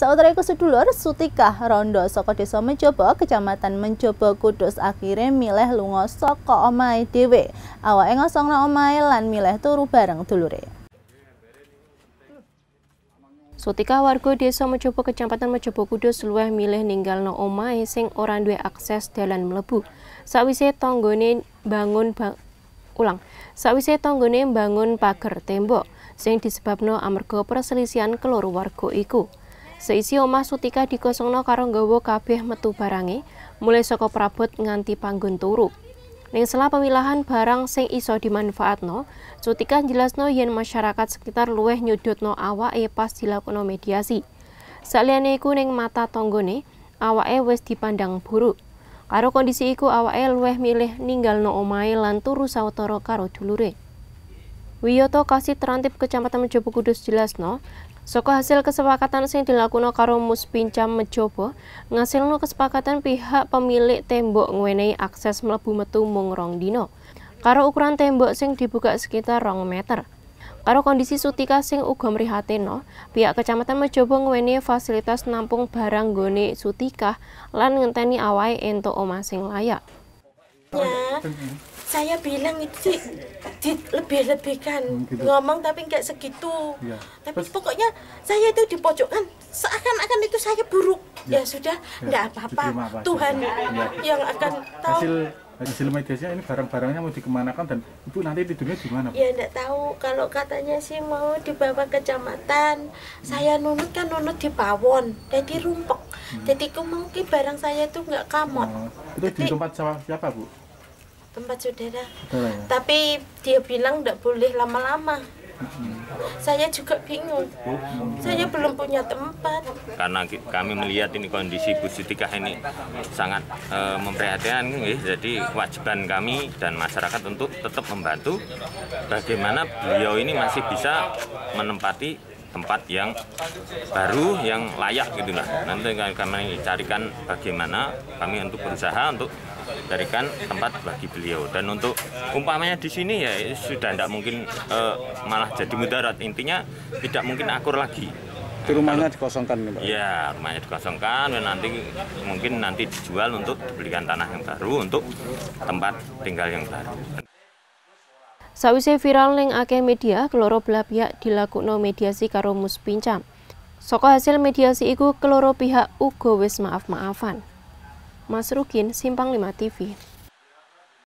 Saudaraku sedulur, Sutikah Rondo saka Desa Mencoba, Kecamatan Mencoba Kudus akhirnya milih lunga saka omahe dhewe. Awake ngosongno omahe lan milih turu bareng dulure. Sutika warga desa mencoba Kecamatan mencoba Kudus luwih milih ninggal No Omai, sing orang duwe akses dalan mlebu. Sawise tonggone bangun bang ulang. Sawise tonggone bangun pagar tembok sing disebabno amarga perselisihan keloro warga iku. Seisi omah Sutika digosongno karo nggawa kabeh metu barange, mulai saka prabot nganti panggon turu. Ning sela pemilahan barang sing iso dimanfaatno, Sutika jelasno yen masyarakat sekitar luwih nyudutno awake pas dilakono mediasi. Saliyane iku ning mata tonggone, awake wis dipandang buruk. Karo kondisi iku awake luwih milih ninggalno omahe lan turu sawetara karo dulure. Wiyoto Kasih Terantip Kecamatan Mejobo Kudus jelas, no. saka hasil kesepakatan sing dilakukan karo Muspincam ngasil no kesepakatan pihak pemilik tembok ngwenehi akses melebu metu mung rong dino. Karo ukuran tembok sing dibuka sekitar rong meter. Karo kondisi sutika sing uga no. pihak Kecamatan Mejobo ngwenehi fasilitas nampung barang goni sutika lan ngenteni awai ento omasing layak. Ya saya bilang itu sih lebih lebihkan hmm, gitu. ngomong tapi nggak segitu ya. tapi Terus, pokoknya saya itu di pojokan seakan-akan itu saya buruk ya, ya sudah iya. nggak apa-apa Tuhan ya. yang akan tahu hasil hasil medisnya ini barang-barangnya mau dikemanakan dan itu nanti tidurnya di mana ya nggak tahu kalau katanya sih mau dibawa kecamatan hmm. saya nunut kan nunut di Pawon jadi rumpok hmm. jadi mungkin barang saya itu nggak kamot oh. itu di tempat siapa Bu? tempat saudara. Ya. Tapi dia bilang tidak boleh lama-lama. Hmm. Saya juga bingung. Hmm. Saya belum punya tempat. Karena kami melihat ini kondisi Bu Sutika ini sangat e, memprihatinkan, ya. jadi kewajiban kami dan masyarakat untuk tetap membantu bagaimana beliau ini masih bisa menempati tempat yang baru yang layak gitu lah nanti kami carikan bagaimana kami untuk berusaha untuk carikan tempat bagi beliau dan untuk umpamanya di sini ya sudah tidak mungkin eh, malah jadi mudarat intinya tidak mungkin akur lagi di rumahnya dikosongkan nih, Pak? Iya, rumahnya dikosongkan dan nanti mungkin nanti dijual untuk dibelikan tanah yang baru untuk tempat tinggal yang baru. Sawise viral ning akeh media, keloro belah pihak dilakukno mediasi karo Muspincam. Saka hasil mediasi iku keloro pihak uga wis maaf-maafan. Mas Rukin, Simpang 5 TV.